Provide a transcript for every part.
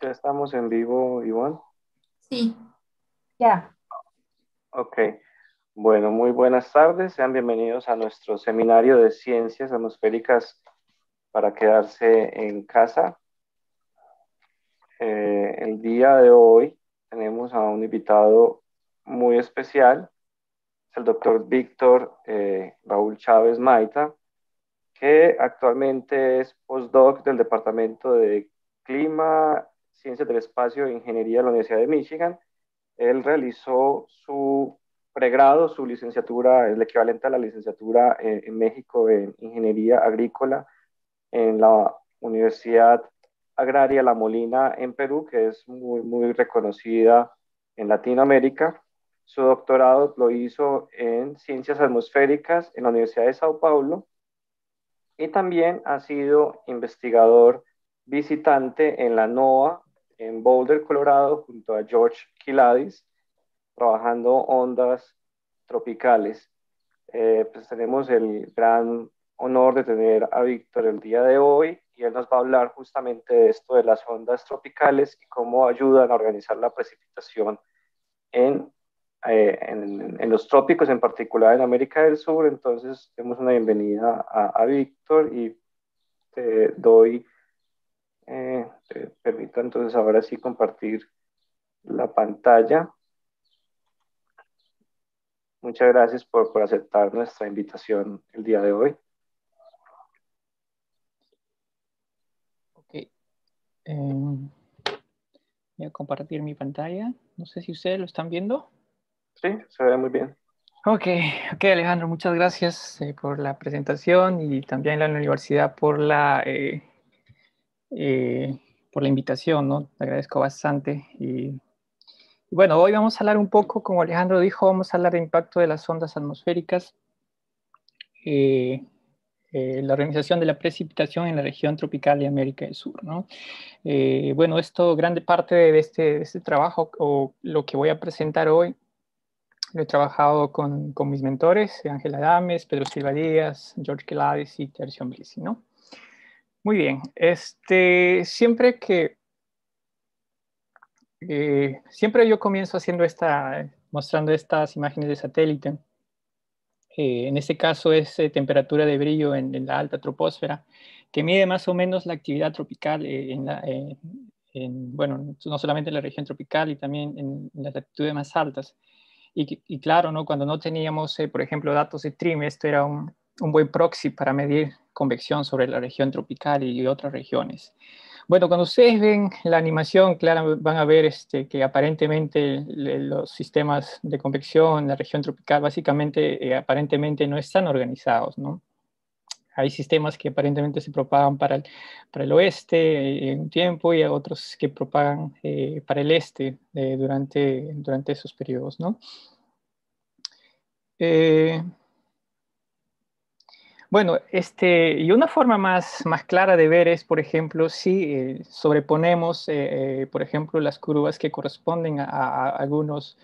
¿Ya estamos en vivo, Iván. Sí, ya. Ok. Bueno, muy buenas tardes. Sean bienvenidos a nuestro seminario de ciencias atmosféricas para quedarse en casa. Eh, el día de hoy tenemos a un invitado muy especial, es el doctor Víctor eh, Raúl Chávez Maita, que actualmente es postdoc del Departamento de Clima Ciencias del Espacio e Ingeniería de la Universidad de Michigan. Él realizó su pregrado, su licenciatura, el equivalente a la licenciatura eh, en, México en Ingeniería Agrícola en la Universidad Agraria La Molina en Perú, que es muy, muy reconocida en Latinoamérica. Su doctorado lo hizo en Ciencias Atmosféricas en la Universidad de Sao Paulo y también ha sido investigador visitante en la NOAA en Boulder, Colorado, junto a George Kiladis, trabajando ondas tropicales. Eh, pues tenemos el gran honor de tener a Víctor el día de hoy y él nos va a hablar justamente de esto de las ondas tropicales y cómo ayudan a organizar la precipitación en, eh, en, los trópicos, en particular en América del Sur. Entonces, demos una bienvenida a, a Víctor y te doy eh, permito entonces ahora sí compartir la pantalla. Muchas gracias por, aceptar nuestra invitación el día de hoy. Ok. Em, voy a compartir mi pantalla. No sé si ustedes lo están viendo. Sí, se ve muy bien. Ok, okay, Alejandro, muchas gracias eh, por la presentación y también la universidad por la eh, eh, por la invitación, ¿no? Te agradezco bastante. Y, bueno, hoy vamos a hablar un poco, como Alejandro dijo, vamos a hablar de impacto de las ondas atmosféricas, eh, eh, la organización de la precipitación en la región tropical de América del Sur, ¿no? bueno, esto, grande parte de este, de este trabajo o lo que voy a presentar hoy lo he trabajado con, mis mentores, Ángela Dames, Pedro Silva Díaz, George Kelades y Tercio Blisi, ¿no? Muy bien, este, siempre que, eh, siempre yo comienzo haciendo esta, mostrando estas imágenes de satélite. Eh, en este caso es eh, temperatura de brillo en, la alta troposfera, que mide más o menos la actividad tropical en bueno, no solamente en la región tropical y también en, las latitudes más altas. Y, claro, ¿no? cuando no teníamos, por ejemplo, datos de trim, esto era un, un buen proxy para medir convección sobre la región tropical y otras regiones. Bueno, cuando ustedes ven la animación, claro, van a ver este, que aparentemente los sistemas de convección en la región tropical básicamente, eh, aparentemente no están organizados, ¿no? Hay sistemas que aparentemente se propagan para el, para el oeste eh, en un tiempo y otros que propagan eh, para el este durante, durante esos periodos, ¿no? Bueno, este, y una forma más, más clara de ver es, por ejemplo, si eh, sobreponemos, eh, eh, por ejemplo, las curvas que corresponden a, algunos,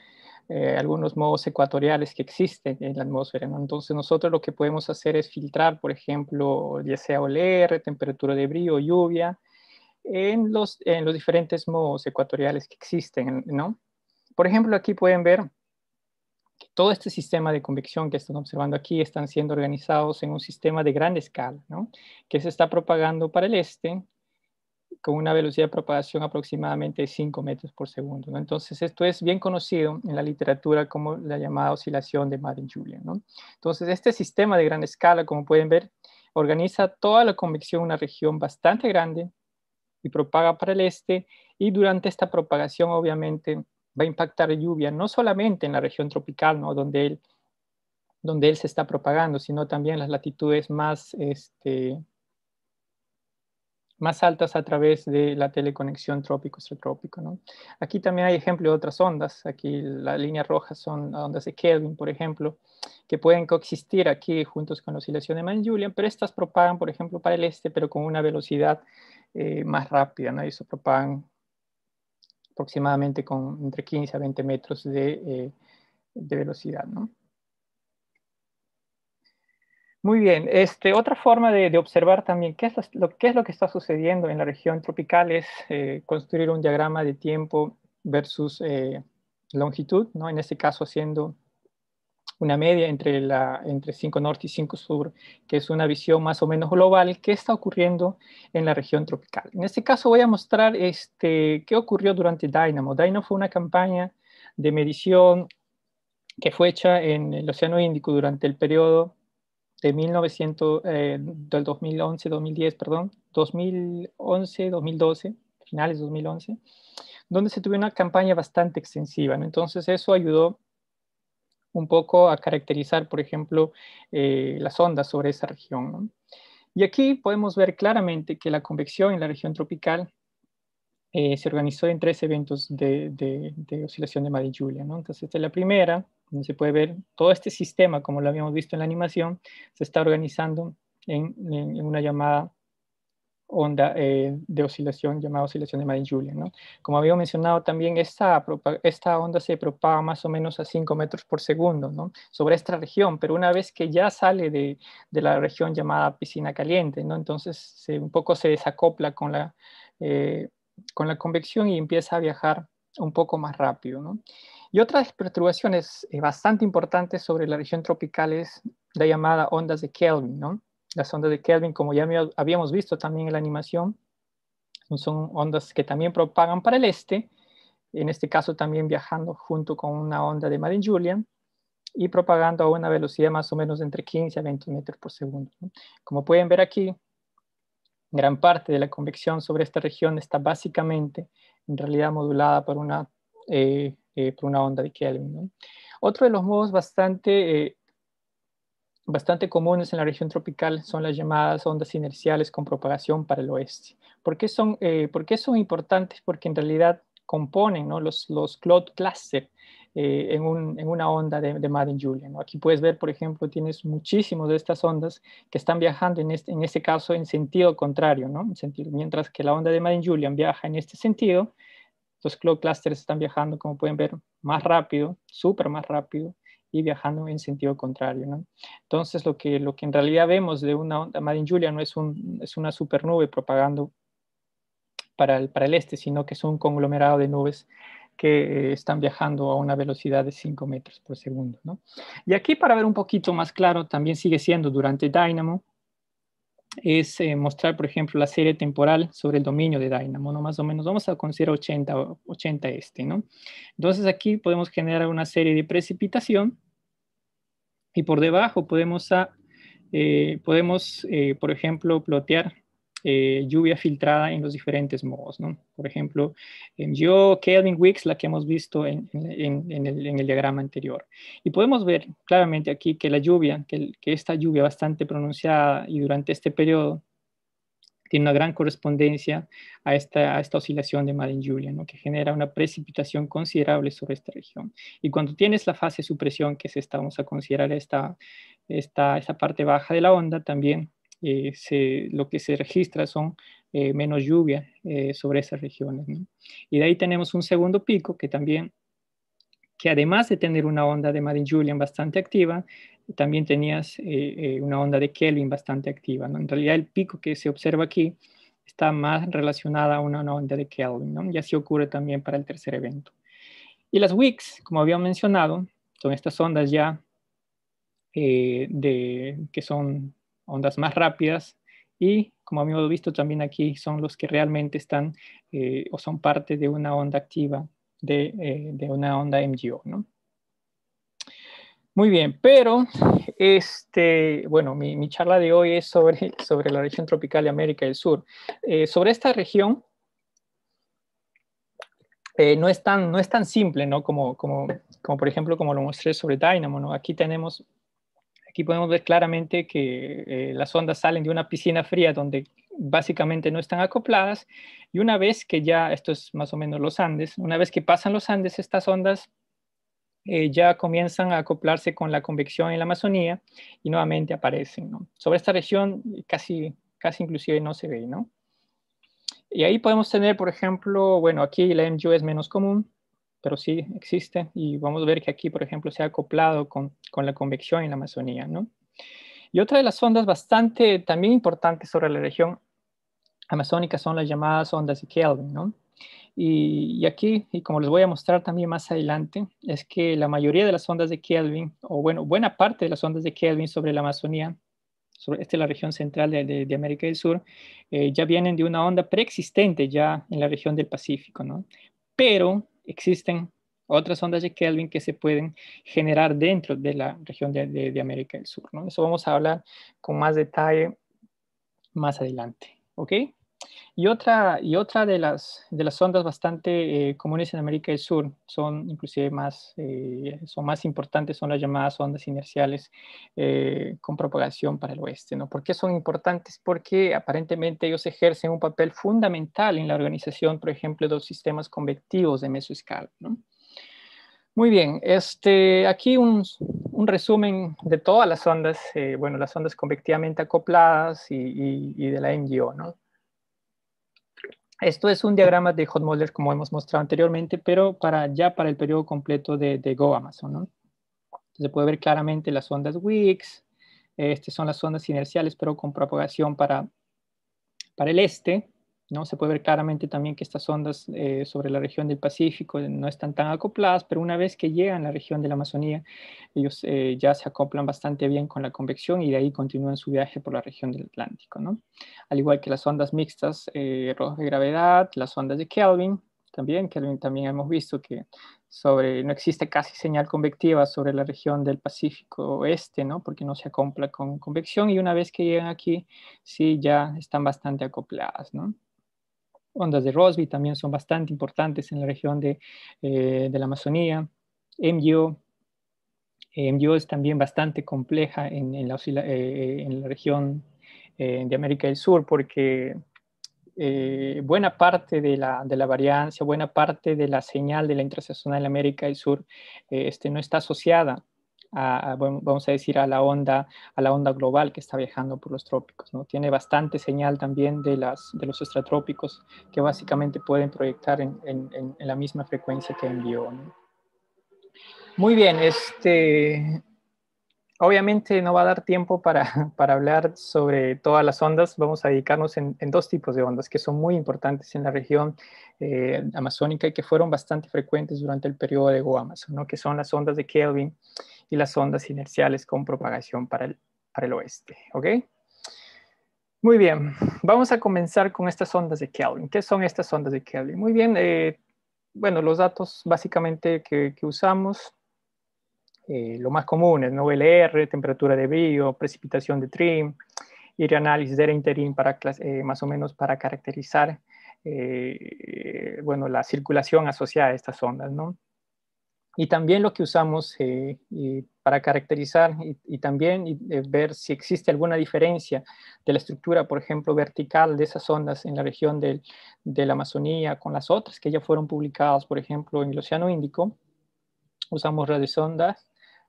algunos modos ecuatoriales que existen en la atmósfera. Entonces nosotros lo que podemos hacer es filtrar, por ejemplo, ya sea oler, temperatura de brío, lluvia, en los, en los diferentes modos ecuatoriales que existen, ¿no? Por ejemplo, aquí pueden ver todo este sistema de convección que están observando aquí están siendo organizados en un sistema de gran escala, que se está propagando para el este con una velocidad de propagación aproximadamente de 5 metros por segundo. Entonces, esto es bien conocido en la literatura como la llamada oscilación de Madden-Julian. ¿no? Entonces, este sistema de gran escala, como pueden ver, organiza toda la convección en una región bastante grande y propaga para el este, y durante esta propagación, obviamente, va a impactar lluvia no solamente en la región tropical, ¿no? donde, él, donde él se está propagando, sino también en las latitudes más, este, más altas a través de la teleconexión trópico-extratrópico. ¿no? Aquí también hay ejemplos de otras ondas, aquí la línea roja son ondas de Kelvin, por ejemplo, que pueden coexistir aquí juntos con la oscilación de Mann-Julian, pero estas propagan, por ejemplo, para el este, pero con una velocidad eh, más rápida, ¿no? y se propagan aproximadamente con entre 15 a 20 metros eh, de, velocidad. ¿no? Muy bien, este, otra forma de, observar también qué es lo, qué es lo que está sucediendo en la región tropical es eh, construir un diagrama de tiempo versus eh, longitud, ¿no? en este caso haciendo una media entre, la, entre 5 norte y 5 sur, que es una visión más o menos global, qué está ocurriendo en la región tropical. En este caso voy a mostrar este, qué ocurrió durante Dynamo. Dynamo fue una campaña de medición que fue hecha en el Océano Índico durante el periodo de 1900, eh, del 2011, 2010, perdón, 2011, 2012, finales de 2011, donde se tuvo una campaña bastante extensiva. Entonces eso ayudó un poco a caracterizar, por ejemplo, eh, las ondas sobre esa región. Y aquí podemos ver claramente que la convección en la región tropical eh, se organizó en tres eventos de, oscilación de Madden-Julia. Entonces, esta es la primera, donde se puede ver todo este sistema, como lo habíamos visto en la animación, se está organizando en una llamada onda eh, de oscilación llamada oscilación de madden julian ¿no? Como había mencionado también, esta, onda se propaga más o menos a 5 metros por segundo ¿no? sobre esta región, pero una vez que ya sale de, la región llamada piscina caliente, ¿no? entonces un poco se desacopla con la, eh, con la convección y empieza a viajar un poco más rápido. ¿no? Y otras perturbaciones eh, bastante importantes sobre la región tropical es la llamada ondas de Kelvin, ¿no? Las ondas de Kelvin, como ya habíamos visto también en la animación, son ondas que también propagan para el este, en este caso también viajando junto con una onda de madden julian y propagando a una velocidad más o menos entre 15 a 20 metros por segundo. Como pueden ver aquí, gran parte de la convección sobre esta región está básicamente en realidad modulada por una, eh, eh, por una onda de Kelvin. Otro de los modos bastante eh, bastante comunes en la región tropical son las llamadas ondas inerciales con propagación para el oeste. ¿Por qué son, eh, son importantes? Porque en realidad componen los, cloud clusters eh, en, una onda de, Madden-Julian. Aquí puedes ver, por ejemplo, tienes muchísimos de estas ondas que están viajando en este, en este caso en sentido contrario, ¿no? en sentido, mientras que la onda de Madden-Julian viaja en este sentido, los cloud clusters están viajando, como pueden ver, más rápido, súper más rápido, y viajando en sentido contrario. ¿no? Entonces, lo que, lo que en realidad vemos de una onda Madden Julia no es, un, es una supernube propagando para el, para el este, sino que es un conglomerado de nubes que eh, están viajando a una velocidad de 5 metros por segundo. ¿no? Y aquí, para ver un poquito más claro, también sigue siendo durante Dynamo, es eh, mostrar, por ejemplo, la serie temporal sobre el dominio de Dynamo, ¿no? Más o menos, vamos a considerar 80, 80 este, ¿no? Entonces aquí podemos generar una serie de precipitación y por debajo podemos, eh, podemos eh, por ejemplo, plotear eh, lluvia filtrada en los diferentes modos. ¿no? Por ejemplo, yo, Kelvin Wicks, la que hemos visto en, el, diagrama anterior. Y podemos ver claramente aquí que la lluvia, que, que esta lluvia bastante pronunciada y durante este periodo tiene una gran correspondencia a esta, oscilación de Madden julian que genera una precipitación considerable sobre esta región. Y cuando tienes la fase de supresión, que es esta, vamos a considerar esta, esta, parte baja de la onda, también eh, lo que se registra son eh, menos lluvia eh, sobre esas regiones. Y de ahí tenemos un segundo pico que también que además de tener una onda de Madden Julian bastante activa, también tenías eh, eh, una onda de Kelvin bastante activa. ¿no? En realidad el pico que se observa aquí está más relacionada a una, onda de Kelvin, ¿no? y así ocurre también para el tercer evento. Y las WICs, como había mencionado, son estas ondas ya eh, de, que son ondas más rápidas y como habíamos visto también aquí son los que realmente están o son parte de una onda activa de, de una onda MGO. ¿no? Muy bien, pero este, bueno, mi, charla de hoy es sobre, sobre la región tropical de América del Sur. Eh, sobre esta región, eh, no, es tan, no es tan simple, ¿no? Como, como, como por ejemplo, como lo mostré sobre Dynamo, ¿no? Aquí tenemos, aquí podemos ver claramente que eh, las ondas salen de una piscina fría donde básicamente no están acopladas y una vez que ya, esto es más o menos los Andes, una vez que pasan los Andes, estas ondas eh, ya comienzan a acoplarse con la convección en la Amazonía y nuevamente aparecen. ¿no? Sobre esta región casi, casi inclusive no se ve. ¿no? Y ahí podemos tener, por ejemplo, bueno, aquí la MJO es menos común, pero sí existe y vamos a ver que aquí, por ejemplo, se ha acoplado con, con la convección en la Amazonía. ¿no? Y otra de las ondas bastante también importantes sobre la región amazónica son las llamadas ondas de Kelvin, ¿no? Y, aquí, y como les voy a mostrar también más adelante, es que la mayoría de las ondas de Kelvin, o bueno, buena parte de las ondas de Kelvin sobre la Amazonía, sobre esta es la región central de, América del Sur, eh, ya vienen de una onda preexistente ya en la región del Pacífico, ¿no? Pero existen otras ondas de Kelvin que se pueden generar dentro de la región de, de América del Sur, ¿no? Eso vamos a hablar con más detalle más adelante, ¿ok? Y otra, y otra de, las, de las ondas bastante eh, comunes en América del Sur, son inclusive más, eh, son más importantes, son las llamadas ondas inerciales eh, con propagación para el oeste. ¿no? ¿Por qué son importantes? Porque aparentemente ellos ejercen un papel fundamental en la organización, por ejemplo, de los sistemas convectivos de mesoescala. ¿no? Muy bien, este, aquí un, resumen de todas las ondas, bueno, las ondas convectivamente acopladas y, de la NGO, ¿no? Esto es un diagrama de Hotmodeler como hemos mostrado anteriormente, pero ya para el periodo completo de, de Go Amazon. Se puede ver claramente las ondas Wicks, eh, estas son las ondas inerciales, pero con propagación para, para el este, ¿no? Se puede ver claramente también que estas ondas eh, sobre la región del Pacífico no están tan acopladas, pero una vez que llegan a la región de la Amazonía, ellos eh, ya se acoplan bastante bien con la convección y de ahí continúan su viaje por la región del Atlántico, ¿no? Al igual que las ondas mixtas eh, de gravedad, las ondas de Kelvin, también, Kelvin también hemos visto que sobre, no existe casi señal convectiva sobre la región del Pacífico Oeste, ¿no? porque no se acopla con convección y una vez que llegan aquí, sí, ya están bastante acopladas. ¿no? ondas de Rossby también son bastante importantes en la región de, eh, la Amazonía. MGO, eh, es también bastante compleja en, eh, la, región de América del Sur porque buena parte de la, de variancia, buena parte de la señal de la de América del Sur este, no está asociada vamos a decir, a la, onda, a la onda global que está viajando por los trópicos. ¿no? Tiene bastante señal también de, las, de los extratrópicos que básicamente pueden proyectar en, en, la misma frecuencia que envió. Muy bien, este, obviamente no va a dar tiempo para, para, hablar sobre todas las ondas. Vamos a dedicarnos en, dos tipos de ondas que son muy importantes en la región eh, amazónica y que fueron bastante frecuentes durante el periodo de Go Amazon, ¿no? que son las ondas de Kelvin y las ondas inerciales con propagación para el, oeste. ¿Ok? Muy bien, vamos a comenzar con estas ondas de Kelvin. ¿Qué son estas ondas de Kelvin? Muy bien, eh, bueno, los datos básicamente que, usamos, eh, lo más común es ¿no? LR, temperatura de brillo, precipitación de trim, y análisis de interim para eh, más o menos para caracterizar bueno, la circulación asociada a estas ondas. ¿no? y también lo que usamos eh, para caracterizar y, también eh, ver si existe alguna diferencia de la estructura, por ejemplo, vertical de esas ondas en la región de la Amazonía con las otras que ya fueron publicadas, por ejemplo, en el Océano Índico. Usamos radiosondas,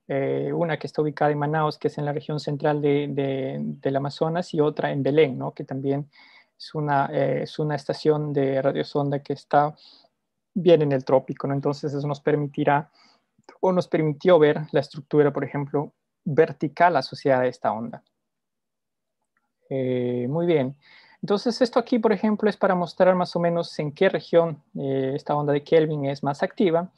eh, una que está ubicada en Manaus, que es en la región central del Amazonas, y otra en Belén, que también es una, es una estación de radiosonda que está bien en el trópico, ¿no? Entonces eso nos permitirá o nos permitió ver la estructura, por ejemplo, vertical asociada a esta onda. Eh, muy bien. Entonces esto aquí, por ejemplo, es para mostrar más o menos en qué región eh, esta onda de Kelvin es más activa.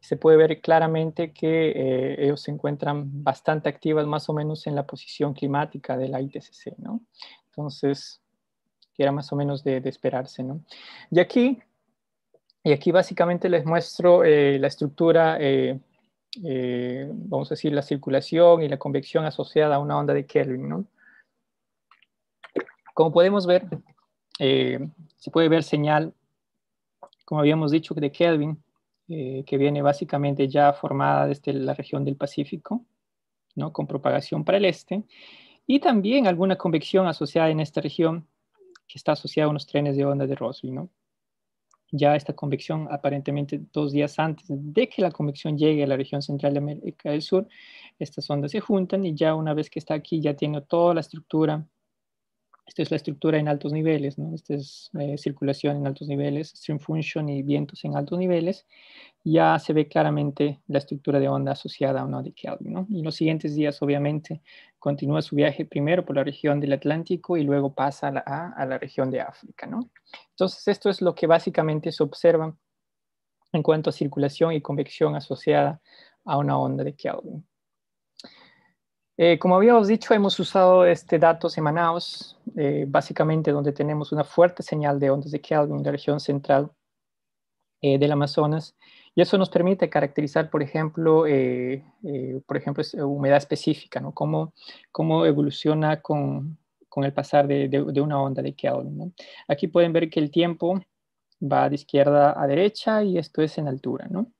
Se puede ver claramente que eh, ellos se encuentran bastante activas más o menos en la posición climática de la ITCC, ¿no? Entonces, era más o menos de, de esperarse, ¿no? Y aquí y aquí básicamente les muestro eh, la estructura, eh, eh, vamos a decir, la circulación y la convección asociada a una onda de Kelvin. ¿no? Como podemos ver, se puede ver señal, como habíamos dicho, de Kelvin, que viene básicamente ya formada desde la región del Pacífico, ¿no? con propagación para el este, y también alguna convección asociada en esta región que está asociada a unos trenes de onda de Rossby. ¿no? ya esta convección aparentemente dos días antes de que la convección llegue a la región central de América del Sur, estas ondas se juntan y ya una vez que está aquí ya tiene toda la estructura esta es la estructura en altos niveles, ¿no? Esta es eh, circulación en altos niveles, stream function y vientos en altos niveles. Ya se ve claramente la estructura de onda asociada a una de Kelvin, ¿no? Y los siguientes días, obviamente, continúa su viaje primero por la región del Atlántico y luego pasa a la, a la región de África, ¿no? Entonces, esto es lo que básicamente se observa en cuanto a circulación y convección asociada a una onda de Kelvin. Eh, como habíamos dicho, hemos usado este dato semanados, eh, básicamente donde tenemos una fuerte señal de ondas de Kelvin en la región central eh, del Amazonas, y eso nos permite caracterizar, por ejemplo, eh, por ejemplo humedad específica, ¿no? cómo, cómo evoluciona con, con, el pasar de, de, una onda de Kelvin. Aquí pueden ver que el tiempo va de izquierda a derecha y esto es en altura. ¿no?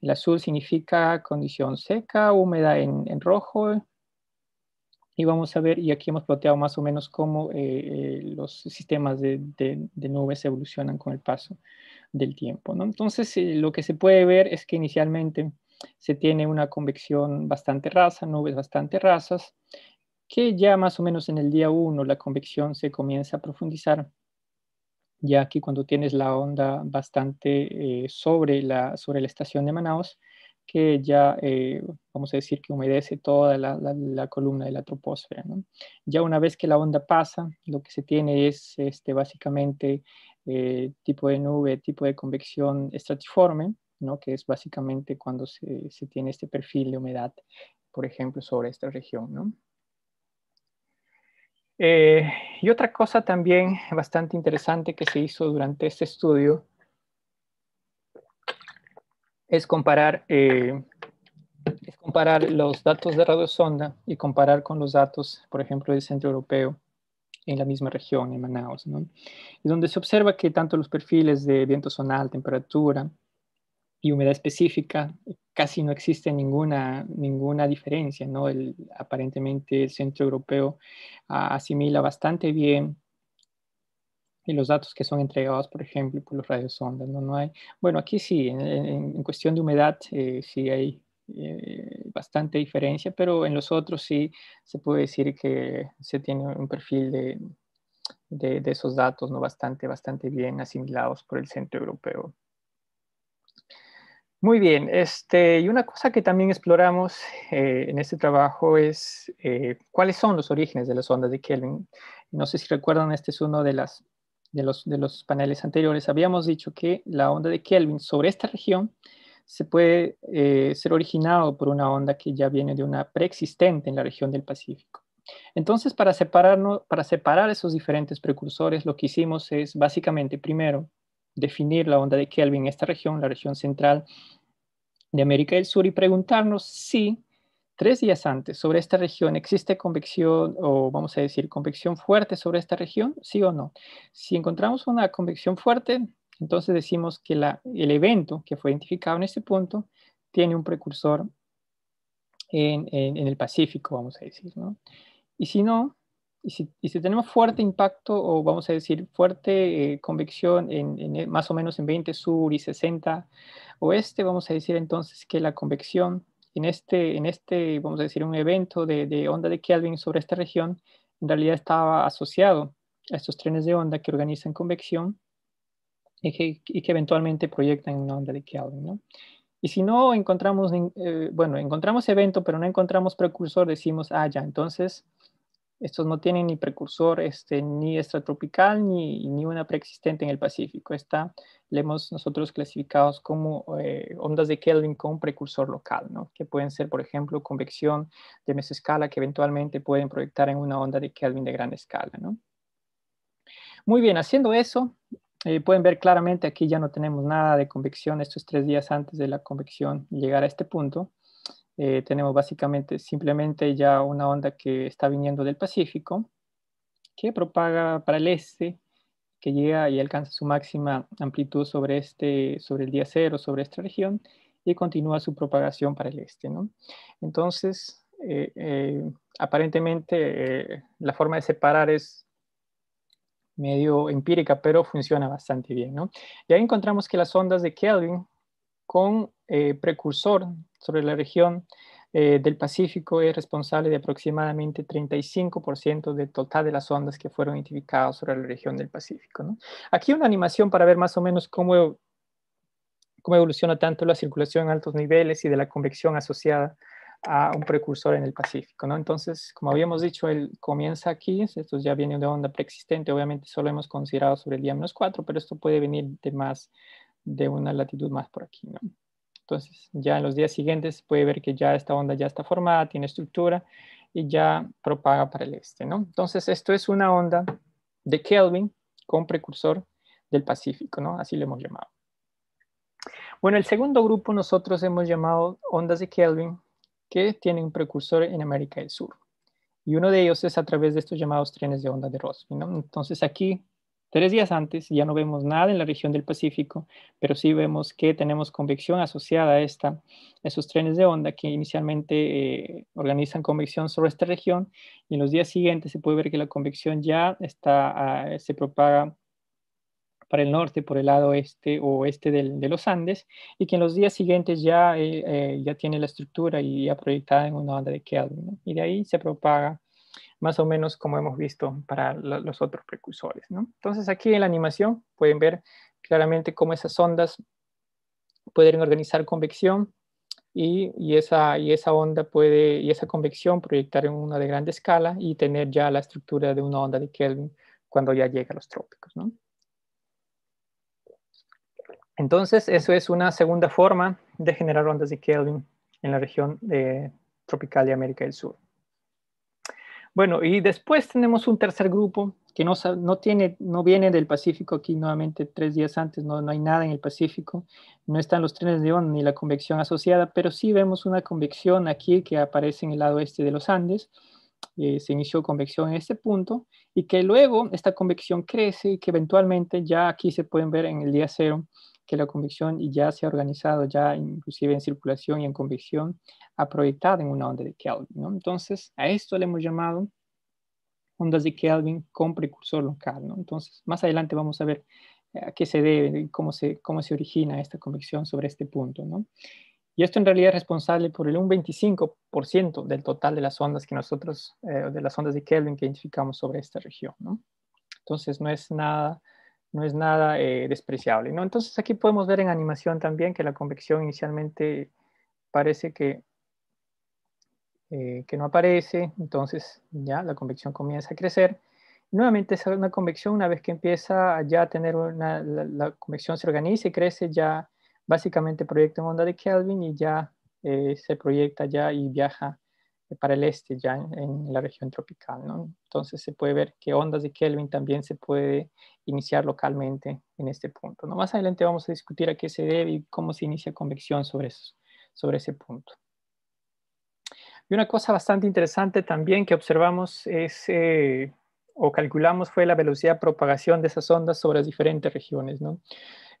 El azul significa condición seca, húmeda en, en rojo, y vamos a ver, y aquí hemos planteado más o menos cómo eh, eh, los sistemas de, nubes evolucionan con el paso del tiempo. ¿no? Entonces, eh, lo que se puede ver es que inicialmente se tiene una convección bastante rasa, nubes bastante rasas, que ya más o menos en el día 1 la convección se comienza a profundizar, ya que cuando tienes la onda bastante sobre, la, sobre la estación de Manaus, que ya, eh, vamos a decir, que humedece toda la, columna de la troposfera. Ya una vez que la onda pasa, lo que se tiene es este, básicamente eh, tipo de nube, tipo de convección estratiforme, que es básicamente cuando se, tiene este perfil de humedad, por ejemplo, sobre esta región. Eh, y otra cosa también bastante interesante que se hizo durante este estudio es comparar, eh, es comparar los datos de radiosonda y comparar con los datos, por ejemplo, del Centro Europeo en la misma región, en Manaus, donde se observa que tanto los perfiles de viento zonal, temperatura y humedad específica casi no existe ninguna, ninguna diferencia, El, aparentemente el centro europeo asimila bastante bien y los datos que son entregados, por ejemplo, por los radiosondas, ¿no? no hay, bueno, aquí sí, en, en cuestión de humedad eh, sí hay eh, bastante diferencia, pero en los otros sí se puede decir que se tiene un perfil de, de, de esos datos, ¿no? Bastante, bastante bien asimilados por el Centro Europeo. Muy bien, este, y una cosa que también exploramos eh, en este trabajo es cuáles son los orígenes de las ondas de Kelvin. No sé si recuerdan, este es uno de las de los, los paneles anteriores, habíamos dicho que la onda de Kelvin sobre esta región se puede eh, ser originado por una onda que ya viene de una preexistente en la región del Pacífico. Entonces, para, separarnos, para separar esos diferentes precursores, lo que hicimos es básicamente, primero, definir la onda de Kelvin en esta región, la región central de América del Sur, y preguntarnos si tres días antes sobre esta región, ¿existe convección o vamos a decir convección fuerte sobre esta región? Sí o no. Si encontramos una convección fuerte, entonces decimos que el evento que fue identificado en este punto tiene un precursor en, el Pacífico, vamos a decir. ¿no? Y si no, y si, tenemos fuerte impacto o vamos a decir fuerte eh, convección más o menos en 20 sur y 60 oeste, vamos a decir entonces que la convección en este, en este, vamos a decir, un evento de, onda de Kelvin sobre esta región, en realidad estaba asociado a estos trenes de onda que organizan convección y que, eventualmente proyectan una onda de Kelvin, ¿no? Y si no encontramos, eh, bueno, encontramos evento, pero no encontramos precursor, decimos, ah, ya, entonces estos no tienen ni precursor este, ni extratropical ni, una preexistente en el Pacífico. Esta la hemos nosotros clasificados como eh, ondas de Kelvin con precursor local, ¿no? que pueden ser, por ejemplo, convección de mesoscala que eventualmente pueden proyectar en una onda de Kelvin de gran escala. ¿no? Muy bien, haciendo eso, eh, pueden ver claramente aquí ya no tenemos nada de convección estos tres días antes de la convección llegar a este punto. Eh, tenemos básicamente simplemente ya una onda que está viniendo del Pacífico, que propaga para el este, que llega y alcanza su máxima amplitud sobre, este, sobre el día cero, sobre esta región, y continúa su propagación para el este. ¿no? Entonces, eh, eh, aparentemente la forma de separar es medio empírica, pero funciona bastante bien. ¿no? Y ahí encontramos que las ondas de Kelvin con eh, precursor sobre la región eh, del Pacífico es responsable de aproximadamente 35% del total de las ondas que fueron identificadas sobre la región del Pacífico. Aquí una animación para ver más o menos cómo, cómo evoluciona tanto la circulación en altos niveles y de la convección asociada a un precursor en el Pacífico, Entonces, como habíamos dicho, él comienza aquí, esto ya viene de onda preexistente, obviamente solo hemos considerado sobre el día menos 4, pero esto puede venir de más de una latitud más por aquí, ¿no? Entonces, ya en los días siguientes puede ver que ya esta onda ya está formada, tiene estructura y ya propaga para el este, ¿no? Entonces, esto es una onda de Kelvin con precursor del Pacífico, ¿no? Así lo hemos llamado. Bueno, el segundo grupo nosotros hemos llamado ondas de Kelvin que tienen un precursor en América del Sur. Y uno de ellos es a través de estos llamados trenes de onda de Rossby, ¿no? Entonces, aquí Tres días antes ya no vemos nada en la región del Pacífico, pero sí vemos que tenemos convección asociada a esta, esos trenes de onda que inicialmente eh, organizan convección sobre esta región y en los días siguientes se puede ver que la convección ya está, ah, se propaga para el norte, por el lado este o oeste de los Andes, y que en los días siguientes ya, eh, eh, ya tiene la estructura y ya proyectada en una onda de Kelvin, y de ahí se propaga más o menos como hemos visto para los otros precursores. Entonces aquí en la animación pueden ver claramente cómo esas ondas pueden organizar convección y, esa, onda puede, y esa convección proyectar en una de gran escala y tener ya la estructura de una onda de Kelvin cuando ya llega a los trópicos. Entonces, eso es una segunda forma de generar ondas de Kelvin en la región eh, tropical de América del Sur. Bueno, y después tenemos un tercer grupo que no, tiene, no viene del Pacífico aquí nuevamente tres días antes, no, hay nada en el Pacífico, no están los trenes de onda ni la convección asociada, pero sí vemos una convección aquí que aparece en el lado este de los Andes, eh, se inició convección en este punto y que luego esta convección crece y que eventualmente ya aquí se pueden ver en el día cero que la convección ya se ha organizado, ya inclusive en circulación y en convicción ha proyectado en una onda de Kelvin. ¿no? Entonces, a esto le hemos llamado ondas de Kelvin con precursor local. ¿no? Entonces, más adelante vamos a ver eh, a qué se debe, cómo se, cómo se origina esta convicción sobre este punto. ¿no? Y esto en realidad es responsable por el un 25% del total de las ondas que nosotros, eh, de las ondas de Kelvin que identificamos sobre esta región. ¿no? Entonces, no es nada no es nada eh, despreciable. ¿no? Entonces aquí podemos ver en animación también que la convección inicialmente parece que, eh, que no aparece, entonces ya la convección comienza a crecer. Nuevamente es una convección, una vez que empieza ya a tener una, la, convección se organiza y crece, ya básicamente proyecta en onda de Kelvin y ya eh, se proyecta ya y viaja para el este ya en, la región tropical. Entonces se puede ver que ondas de Kelvin también se puede iniciar localmente en este punto. Más adelante vamos a discutir a qué se debe y cómo se inicia convección sobre, eso, sobre ese punto. Y una cosa bastante interesante también que observamos es, eh, o calculamos, fue la velocidad de propagación de esas ondas sobre las diferentes regiones.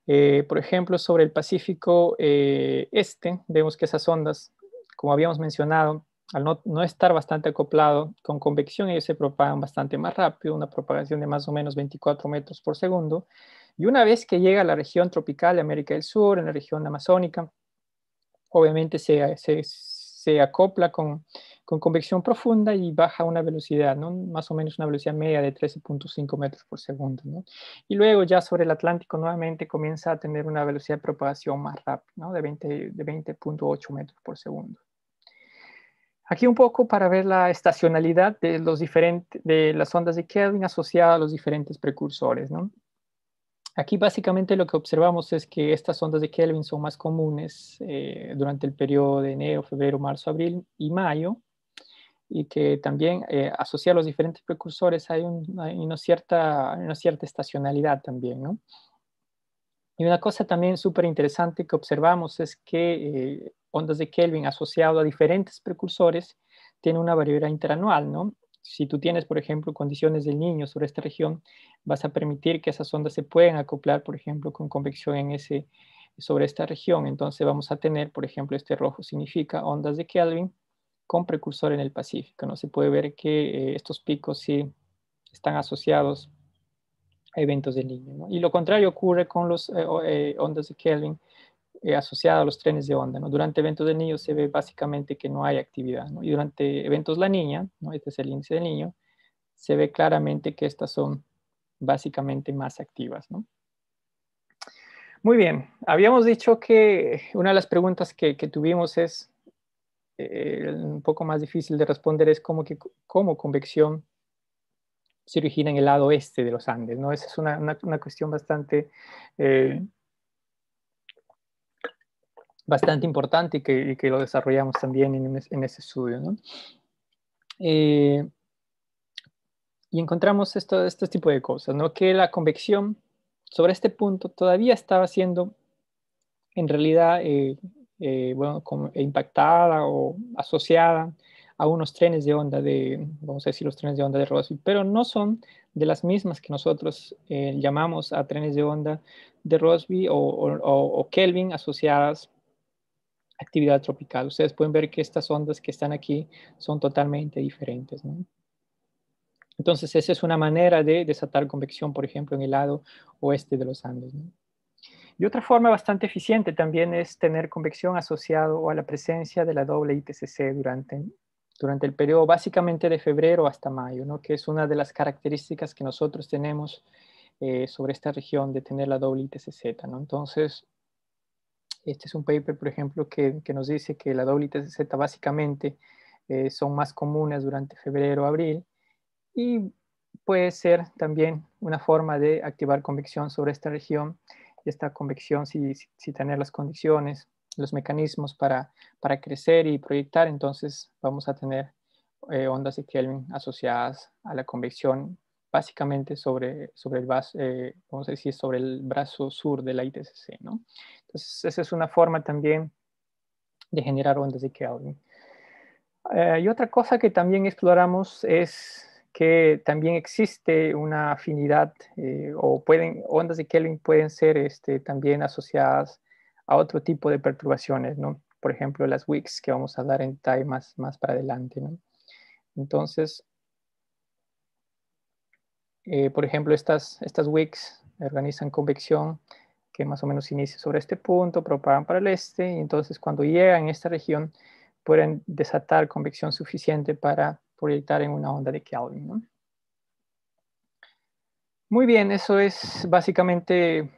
Eh, por ejemplo, sobre el Pacífico eh, Este, vemos que esas ondas, como habíamos mencionado, al no, estar bastante acoplado con convección, ellos se propagan bastante más rápido, una propagación de más o menos 24 metros por segundo. Y una vez que llega a la región tropical de América del Sur, en la región amazónica, obviamente se, se, acopla con, convección profunda y baja una velocidad, ¿no? más o menos una velocidad media de 13.5 metros por segundo. Y luego ya sobre el Atlántico nuevamente comienza a tener una velocidad de propagación más rápida, de 20.8 de metros por segundo. Aquí un poco para ver la estacionalidad de, los de las ondas de Kelvin asociadas a los diferentes precursores. Aquí básicamente lo que observamos es que estas ondas de Kelvin son más comunes eh, durante el periodo de enero, febrero, marzo, abril y mayo, y que también eh, a los diferentes precursores hay, una, cierta, estacionalidad también, y una cosa también súper interesante que observamos es que eh, ondas de Kelvin asociado a diferentes precursores tiene una variabilidad interanual, ¿no? Si tú tienes, por ejemplo, condiciones del niño sobre esta región, vas a permitir que esas ondas se puedan acoplar, por ejemplo, con convección en ese, sobre esta región. Entonces vamos a tener, por ejemplo, este rojo significa ondas de Kelvin con precursor en el Pacífico. No se puede ver que eh, estos picos sí están asociados eventos de niño. Y lo contrario ocurre con los eh, eh, ondas de Kelvin eh, asociadas a los trenes de onda. ¿no? Durante eventos del niño se ve básicamente que no hay actividad. ¿no? Y durante eventos la niña, ¿no? este es el índice del niño, se ve claramente que estas son básicamente más activas. Muy bien, habíamos dicho que una de las preguntas que, tuvimos es, un poco más difícil de responder, es que, cómo convección se origina en el lado este de los Andes, ¿no? Esa es una, cuestión bastante, eh, bastante importante y que, lo desarrollamos también en, ese estudio, ¿no? Eh, y encontramos esto, este tipo de cosas, ¿no? Que la convección sobre este punto todavía estaba siendo, en realidad, eh, impactada o asociada a unos trenes de onda de, vamos a decir, los trenes de onda de Rossby, pero no son de las mismas que nosotros eh, llamamos a trenes de onda de Rossby o, Kelvin asociadas a actividad tropical. Ustedes pueden ver que estas ondas que están aquí son totalmente diferentes. Entonces, esa es una manera de desatar convección, por ejemplo, en el lado oeste de los Andes. Y otra forma bastante eficiente también es tener convección asociado a la presencia de la doble ITCC durante durante el periodo básicamente de febrero hasta mayo, ¿no? que es una de las características que nosotros tenemos eh, sobre esta región de tener la doble ITCZ. ¿no? Entonces, este es un paper, por ejemplo, que, nos dice que la doble ITCZ básicamente eh, son más comunes durante febrero, abril, y puede ser también una forma de activar convección sobre esta región, y esta convección si tener las condiciones los mecanismos para, para crecer y proyectar, entonces vamos a tener eh, ondas de Kelvin asociadas a la convección básicamente sobre, sobre el eh, vamos a decir, sobre el brazo sur de la ITCC, ¿no? Entonces, esa es una forma también de generar ondas de Kelvin. Eh, y otra cosa que también exploramos es que también existe una afinidad o pueden, ondas de Kelvin pueden ser este, también asociadas a otro tipo de perturbaciones, ¿no? Por ejemplo, las WICs que vamos a dar en TAI más, más para adelante, ¿no? Entonces, eh, por ejemplo, estas, estas WICs organizan convección que más o menos inicia sobre este punto, propagan para el este, y entonces cuando llegan a esta región pueden desatar convección suficiente para proyectar en una onda de Kelvin, ¿no? Muy bien, eso es básicamente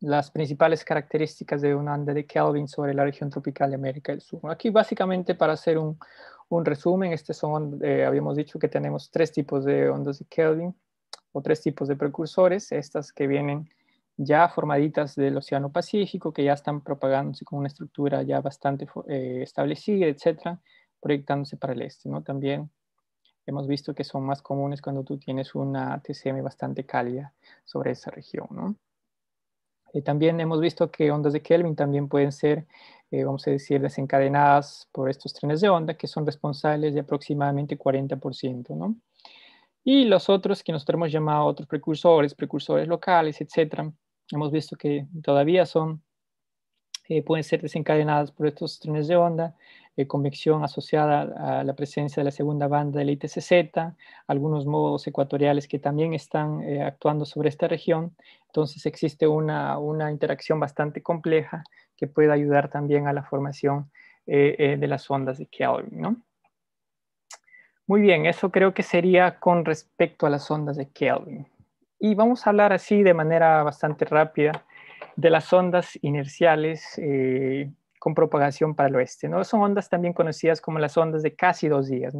las principales características de un onda de Kelvin sobre la región tropical de América del Sur. Aquí básicamente para hacer un, resumen, este son, eh, habíamos dicho que tenemos tres tipos de ondas de Kelvin o tres tipos de precursores, estas que vienen ya formaditas del Océano Pacífico, que ya están propagándose con una estructura ya bastante eh, establecida, etcétera, proyectándose para el este. ¿no? También hemos visto que son más comunes cuando tú tienes una TCM bastante cálida sobre esa región. ¿no? Eh, también hemos visto que ondas de Kelvin también pueden ser, eh, vamos a decir, desencadenadas por estos trenes de onda que son responsables de aproximadamente 40%, ¿no? Y los otros que nosotros hemos llamado otros precursores, precursores locales, etcétera, hemos visto que todavía son eh, pueden ser desencadenadas por estos trenes de onda, eh, convección asociada a la presencia de la segunda banda del ITCZ, algunos modos ecuatoriales que también están eh, actuando sobre esta región. Entonces existe una, una, interacción bastante compleja que puede ayudar también a la formación de las ondas de Kelvin. Muy bien, eso creo que sería con respecto a las ondas de Kelvin. Y vamos a hablar así de manera bastante rápida de las ondas inerciales eh, con propagación para el oeste. ¿no? Son ondas también conocidas como las ondas de casi dos días.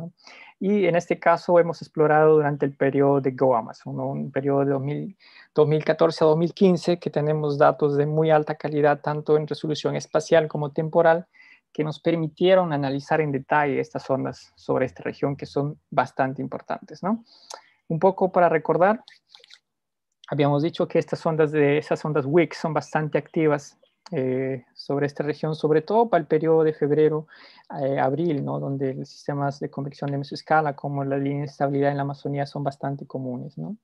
Y en este caso hemos explorado durante el periodo de GOAMAS, ¿no? un periodo de 2014 a 2015, que tenemos datos de muy alta calidad, tanto en resolución espacial como temporal, que nos permitieron analizar en detalle estas ondas sobre esta región, que son bastante importantes. Un poco para recordar, habíamos dicho que estas ondas de esas ondas WIC son bastante activas eh, sobre esta región, sobre todo para el periodo de febrero, a eh, abril, ¿no? donde los sistemas de convección de mesoscala como la línea de estabilidad en la Amazonía son bastante comunes. ¿no?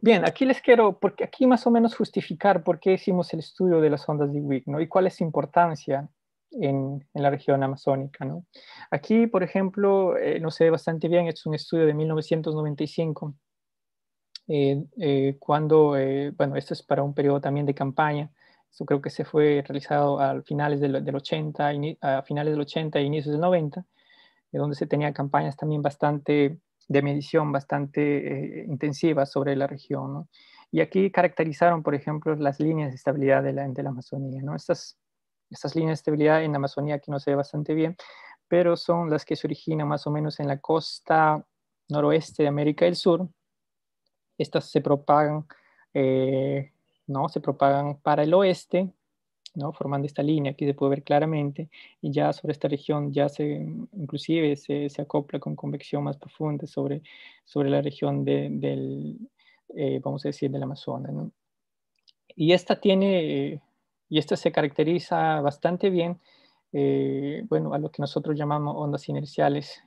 Bien, aquí les quiero, porque aquí más o menos justificar por qué hicimos el estudio de las ondas de WIC ¿no? y cuál es su importancia en, en, la región amazónica. ¿no? Aquí, por ejemplo, eh, no no ve bastante bien, es un estudio de 1995 eh, eh, cuando, eh, bueno, esto es para un periodo también de campaña, esto creo que se fue realizado a finales del, 80, a finales del 80 e inicios del 90, donde se tenía campañas también bastante de medición bastante intensiva intensivas sobre la región. Y aquí caracterizaron, por ejemplo, las líneas de estabilidad de la, la Amazonía. ¿no? Estas, estas líneas de estabilidad en la Amazonía aquí no se ve bastante bien, pero son las que se originan más o menos en la costa noroeste de América del Sur, estas se propagan, eh, ¿no? Se propagan para el oeste, ¿no? Formando esta línea, que se puede ver claramente, y ya sobre esta región ya se, inclusive se, se acopla con convección más profunda sobre, sobre la región de, del, eh, vamos a decir, del Amazonas, ¿no? Y esta tiene, y esta se caracteriza bastante bien, eh, bueno, a lo que nosotros llamamos ondas inerciales,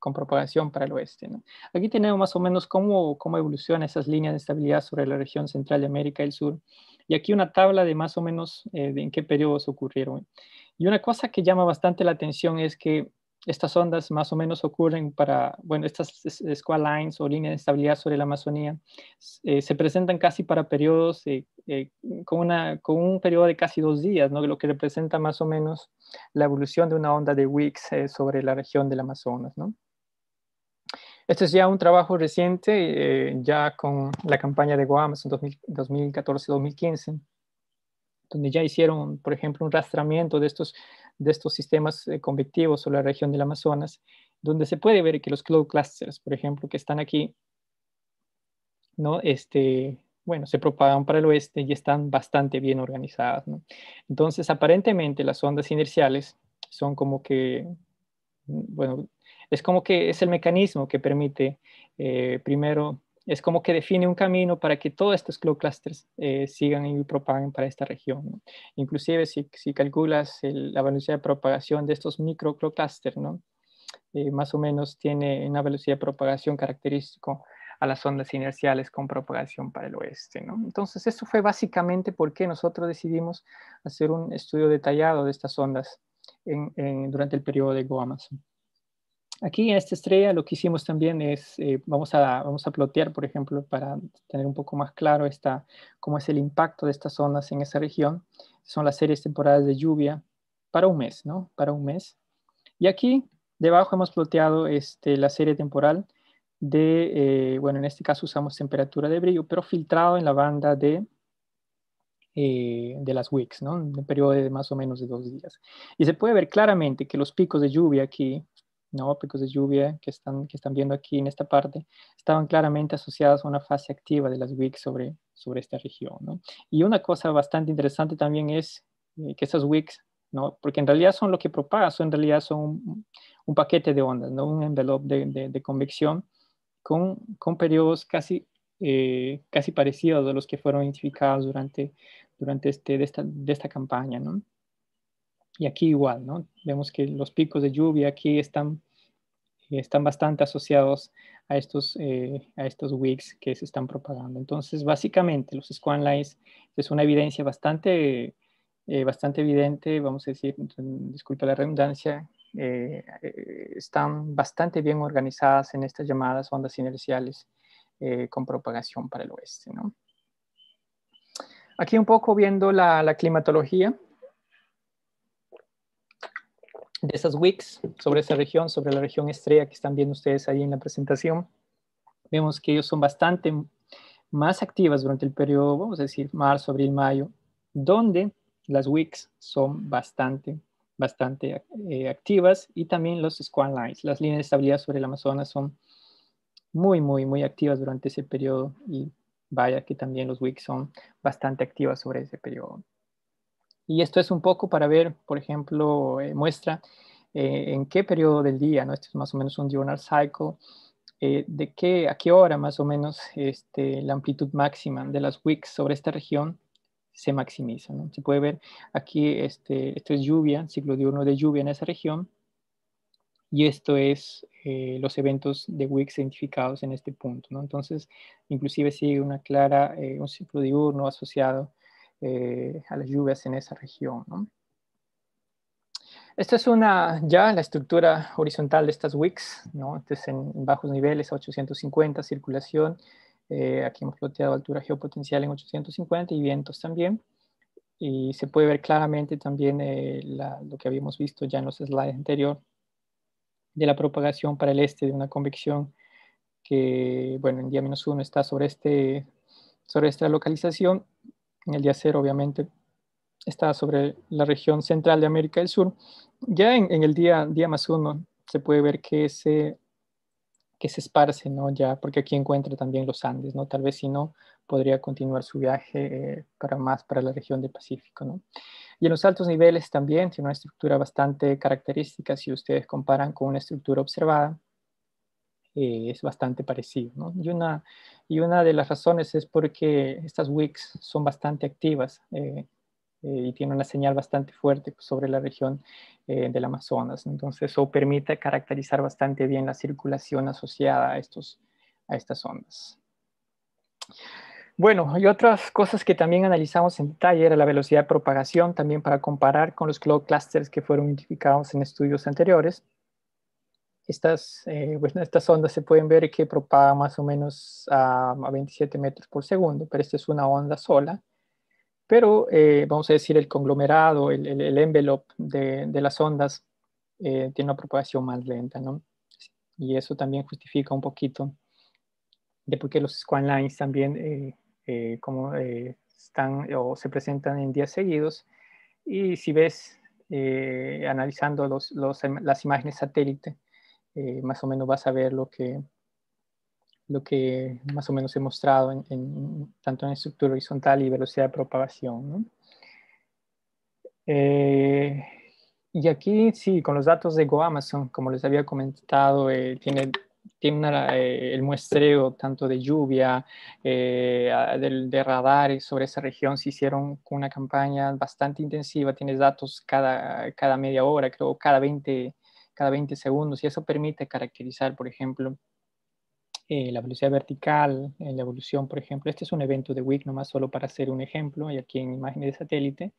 con propagación para el oeste. ¿no? Aquí tenemos más o menos cómo, cómo evolucionan esas líneas de estabilidad sobre la región central de América del Sur. Y aquí una tabla de más o menos eh, en qué periodos ocurrieron. Y una cosa que llama bastante la atención es que estas ondas más o menos ocurren para, bueno, estas squall lines o líneas de estabilidad sobre la Amazonía eh, se presentan casi para periodos con, una, con un periodo de casi dos días, ¿no? lo que representa más o menos la evolución de una onda de Wicks eh, sobre la región del Amazonas. ¿no? Este es ya un trabajo reciente, eh, ya con la campaña de en 2014-2015, donde ya hicieron, por ejemplo, un rastramiento de estos, de estos sistemas eh, convectivos sobre la región del Amazonas, donde se puede ver que los cloud clusters, por ejemplo, que están aquí, ¿no? Este, bueno, se propagan para el oeste y están bastante bien organizadas. Entonces, aparentemente las ondas inerciales son como que, mm, bueno, es como que es el mecanismo que permite, eh, primero, es como que define un camino para que todos estos cloud clusters eh, sigan y propaguen para esta región. Inclusive si, si calculas la velocidad de propagación de estos micro cloud clusters, eh, más o menos tiene una velocidad de propagación característica a las ondas inerciales con propagación para el oeste. Entonces, eso fue básicamente por qué nosotros decidimos hacer un estudio detallado de estas ondas durante el periodo de Go-Amazon. Aquí en esta estrella lo que hicimos también es, eh, vamos, a, vamos a plotear, por ejemplo, para tener un poco más claro esta, cómo es el impacto de estas zonas en esa región. Son las series temporales de lluvia para un mes, ¿no? Para un mes. Y aquí debajo hemos ploteado este, la serie temporal de, eh, bueno, en este caso usamos temperatura de brillo, pero filtrado en la banda de, eh, de las weeks, ¿no? En un periodo de más o menos de dos días. Y se puede ver claramente que los picos de lluvia aquí ¿no? picos de lluvia que están, que están viendo aquí en esta parte, estaban claramente asociados a una fase activa de las WIC sobre, sobre esta región. ¿no? Y una cosa bastante interesante también es eh, que esas WIC, ¿no? porque en realidad son lo que propaga, son, en realidad son un, paquete de ondas, ¿no? un envelope de, de, convección con, con periodos casi eh, casi parecidos a los que fueron identificados durante, durante este, esta, esta campaña. ¿no? Y aquí igual, ¿no? Vemos que los picos de lluvia aquí están, están bastante asociados a estos, eh, a estos wigs que se están propagando. Entonces, básicamente, los squan lines es una evidencia bastante, eh, bastante evidente, vamos a decir, disculpe la redundancia, eh, eh, están bastante bien organizadas en estas llamadas ondas inerciales con propagación para el oeste, ¿no? Aquí un poco viendo la, la climatología, de esas wicks sobre esa región, sobre la región estrella que están viendo ustedes ahí en la presentación. Vemos que ellos son bastante más activas durante el periodo, vamos a decir, marzo, abril, mayo, donde las wicks son bastante, bastante eh, activas y también los squall lines, las líneas de estabilidad sobre el Amazonas son muy, muy, muy activas durante ese periodo y vaya que también los wicks son bastante activas sobre ese periodo. Y esto es un poco para ver, por ejemplo, eh, muestra eh, en qué periodo del día, ¿no? Este es más o menos un diurnal cycle, eh, de qué, a qué hora más o menos este, la amplitud máxima de las wicks sobre esta región se maximiza. Se puede ver aquí, este, esto es lluvia, ciclo diurno de lluvia en esa región, y esto es los eventos de Wicks identificados en este punto. Entonces, inclusive sigue una clara, un ciclo diurno asociado eh, a las lluvias en esa región. Esta es una, ya la estructura horizontal de estas wicks, Entonces este en bajos niveles 850, circulación, eh, aquí hemos floteado altura geopotencial en 850 y vientos también. Y se puede ver claramente también eh, lo que habíamos visto ya en los slides anterior de la propagación para el este de una convección que, bueno, en día menos uno está sobre, este, sobre esta localización en el día cero obviamente está sobre la región central de América del Sur. Ya en, el día, día más uno se puede ver que se, que se esparce, Ya, porque aquí encuentra también los Andes, ¿no? Tal vez si no, podría continuar su viaje eh, para más para la región del Pacífico, Y en los altos niveles también tiene una estructura bastante característica si ustedes comparan con una estructura observada eh, es bastante parecido. Y, una, de las razones es porque estas wicks son bastante activas eh, eh, y tienen una señal bastante fuerte sobre la región del Amazonas. Entonces eso permite caracterizar bastante bien la circulación asociada a, a estas ondas. Bueno, y otras cosas que también analizamos en detalle era la velocidad de propagación, también para comparar con los cloud clusters que fueron identificados en estudios anteriores estas, eh, pues, estas ondas se pueden ver que propagan más o menos a, 27 metros por segundo, pero esta es una onda sola. Pero eh, vamos a decir el conglomerado, el, el, envelope de, de, las ondas eh, tiene una propagación más lenta, ¿no? Y eso también justifica un poquito de por qué los squan lines también como están o se presentan en días seguidos. Y si ves analizando los, los, las imágenes satélite, eh, más o menos vas a ver lo que, lo que más o menos he mostrado en, tanto en estructura horizontal y velocidad de propagación. Eh, y aquí sí, con los datos de GoAmazon, como les había comentado, eh, tiene, tiene el muestreo tanto de lluvia, de, de, radares sobre esa región, se hicieron una campaña bastante intensiva, tienes datos cada, cada media hora, creo, cada 20 cada 20 segundos y eso permite caracterizar, por ejemplo, eh, la velocidad vertical, eh, la evolución, por ejemplo. Este es un evento de WIC, nomás solo para hacer un ejemplo, y aquí en imagen de satélite,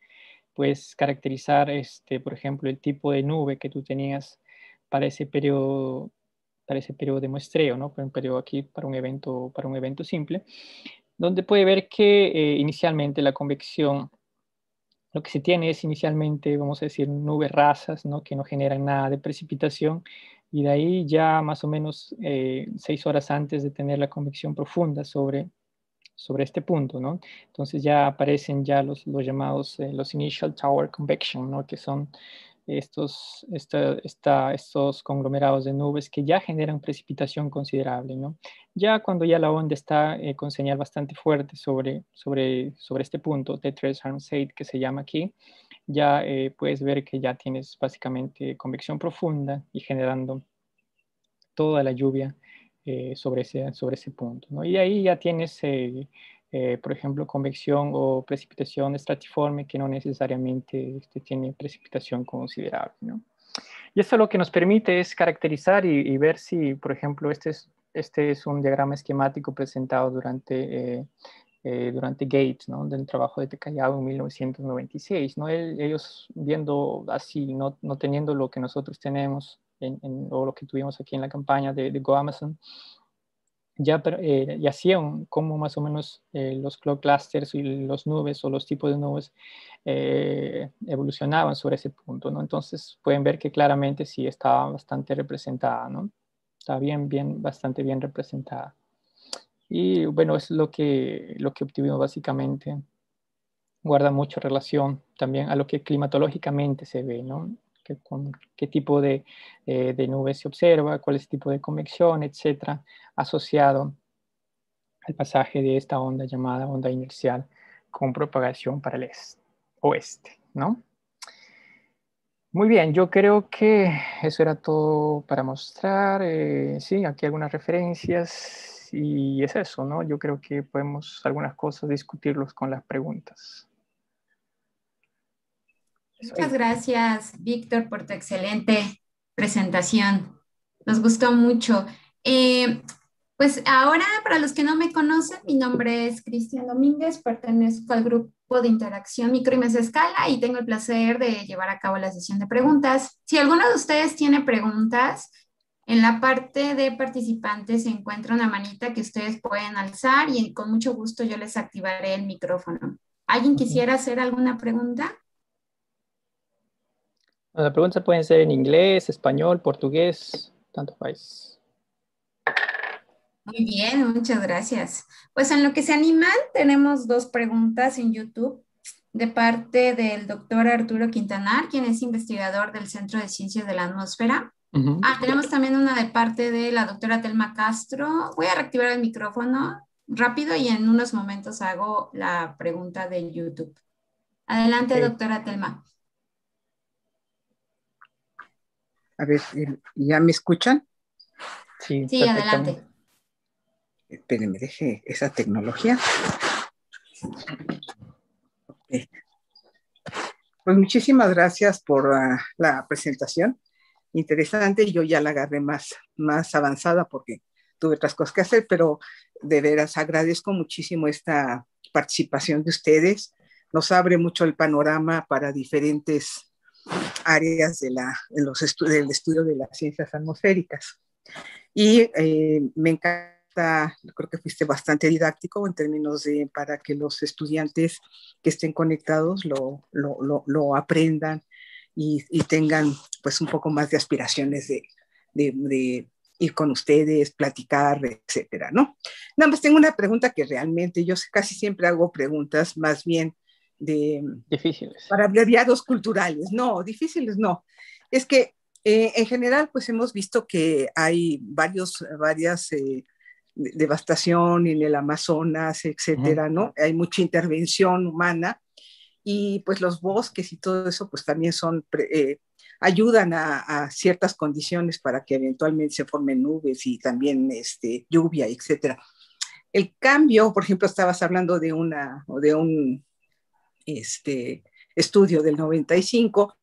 pues caracterizar, este, por ejemplo, el tipo de nube que tú tenías para ese periodo, para ese periodo de muestreo, ¿no? Para un periodo aquí, para un evento, para un evento simple, donde puede ver que eh, inicialmente la convección lo que se tiene es inicialmente, vamos a decir, nubes rasas, ¿no? que no generan nada de precipitación, y de ahí ya más o menos eh, seis horas antes de tener la convección profunda sobre, sobre este punto, ¿no? Entonces ya aparecen ya los, los llamados, eh, los initial tower convection, ¿no? Que son estos, esta, estos conglomerados de nubes que ya generan precipitación considerable. ¿no? Ya cuando ya la onda está eh, con señal bastante fuerte sobre, sobre, sobre este punto, de 3 Harmside, que se llama aquí, ya eh, puedes ver que ya tienes básicamente convección profunda y generando toda la lluvia eh, sobre, ese, sobre ese punto. ¿no? Y ahí ya tienes eh, por ejemplo, convección o precipitación estratiforme que no necesariamente este, tiene precipitación considerable. Y esto lo que nos permite es caracterizar y, ver si, por ejemplo, este es, este es un diagrama esquemático presentado durante, eh, eh, durante Gates, del trabajo de Tecayao en 1996. ¿no? ellos viendo así, no, no, teniendo lo que nosotros tenemos en, en, o lo que tuvimos aquí en la campaña de, de GoAmazon, ya, eh, hacían como más o menos eh, los cloud clusters y los nubes o los tipos de nubes eh, evolucionaban sobre ese punto, ¿no? Entonces pueden ver que claramente sí estaba bastante representada, ¿no? Está bien, bien, bastante bien representada. Y bueno, es lo que, lo que obtuvimos básicamente. Guarda mucha relación también a lo que climatológicamente se ve, ¿no? qué tipo de, eh, nubes se observa, cuál es el tipo de convección, etcétera, asociado al pasaje de esta onda llamada onda inercial con propagación para el oeste, ¿no? Muy bien, yo creo que eso era todo para mostrar. Eh, sí, aquí algunas referencias y es eso, ¿no? Yo creo que podemos algunas cosas discutirlos con las preguntas. Muchas gracias, Víctor, por tu excelente presentación. Nos gustó mucho. Eh, pues ahora, para los que no me conocen, mi nombre es Cristian Domínguez, pertenezco al grupo de interacción micro y escala y tengo el placer de llevar a cabo la sesión de preguntas. Si alguno de ustedes tiene preguntas, en la parte de participantes se encuentra una manita que ustedes pueden alzar y con mucho gusto yo les activaré el micrófono. ¿Alguien quisiera hacer alguna pregunta? Las preguntas pueden ser en inglés, español, portugués, tanto países. Muy bien, muchas gracias. Pues en lo que se animan, tenemos dos preguntas en YouTube de parte del doctor Arturo Quintanar, quien es investigador del Centro de Ciencias de la Atmósfera. Ah, tenemos también una de parte de la doctora Telma Castro. Voy a reactivar el micrófono rápido y en unos momentos hago la pregunta de YouTube. Adelante, doctora Telma. A ver, ¿ya me escuchan? Sí, sí adelante. Espérenme, deje esa tecnología. Pues muchísimas gracias por ah, la presentación. Interesante, yo ya la agarré más, más avanzada porque tuve otras cosas que hacer, pero de veras agradezco muchísimo esta participación de ustedes. Nos abre mucho el panorama para diferentes áreas de la, los del estudio de las ciencias atmosféricas. Y eh, me encanta, creo que fuiste bastante didáctico en términos de para que los estudiantes que estén conectados lo, lo, lo, aprendan y, y, tengan pues un poco más de aspiraciones de, de, de ir con ustedes, platicar, etcétera, ¿no? Nada más tengo una pregunta que realmente yo casi siempre hago preguntas más bien Difíciles. Para abreviados culturales. No, difíciles no. Es que eh, en general, pues hemos visto que hay varios, varias eh, devastación en el Amazonas, etcétera, ¿no? Hay mucha intervención humana y pues los bosques y todo eso, pues también son, eh, ayudan a, ciertas condiciones para que eventualmente se formen nubes y también este, lluvia, etcétera. El cambio, por ejemplo, estabas hablando de, una, o de un este estudio del 95.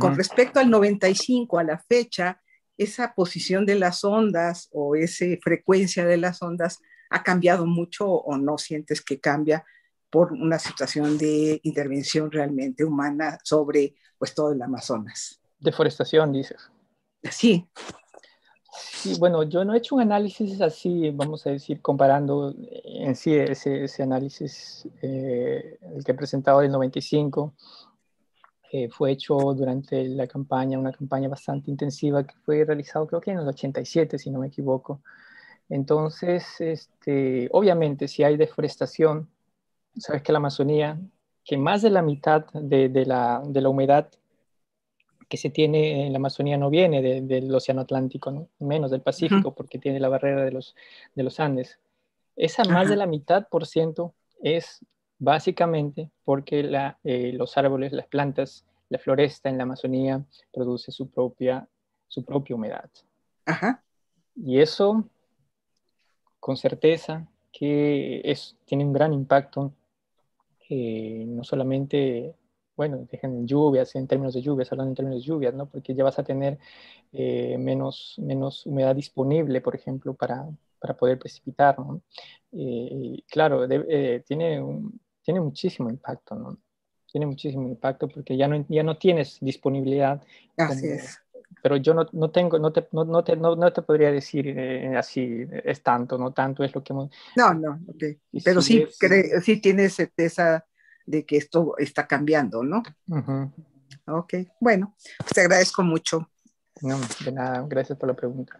Con respecto al 95, a la fecha, esa posición de las ondas o esa frecuencia de las ondas ha cambiado mucho o no sientes que cambia por una situación de intervención realmente humana sobre pues todo el Amazonas. Deforestación, dices. Sí, bueno, yo no he hecho un análisis así, vamos a decir, comparando en sí ese, análisis, eh, el que he presentado del 95, eh, fue hecho durante la campaña, una campaña bastante intensiva que fue realizado creo que en el 87, si no me equivoco. Entonces, este, obviamente, si hay deforestación, sabes que la Amazonía, que más de la mitad de, la, de la humedad que se tiene en la Amazonía no viene del Océano Atlántico, menos del Pacífico, porque tiene la barrera de los, de los Andes. Esa más de la mitad por ciento es básicamente porque eh, los árboles, las plantas, la floresta en la Amazonía produce su propia, su propia humedad. Y eso, con certeza, que es, tiene un gran impacto eh, no solamente bueno, dejen lluvias, en términos de lluvias, hablando en términos de lluvias, ¿no? Porque ya vas a tener eh, menos, menos humedad disponible, por ejemplo, para, para poder precipitar, eh, claro, eh, tiene, un, tiene muchísimo impacto, ¿no? Tiene muchísimo impacto porque ya no, ya no tienes disponibilidad. Así es. Pero yo no, no tengo, no te, no, te, no te, podría decir así, es tanto, no tanto es lo que hemos... No, no, ok. pero sí, tienes esa de que esto está cambiando, ¿no? Ok, bueno, pues te agradezco mucho. de nada, gracias por la pregunta.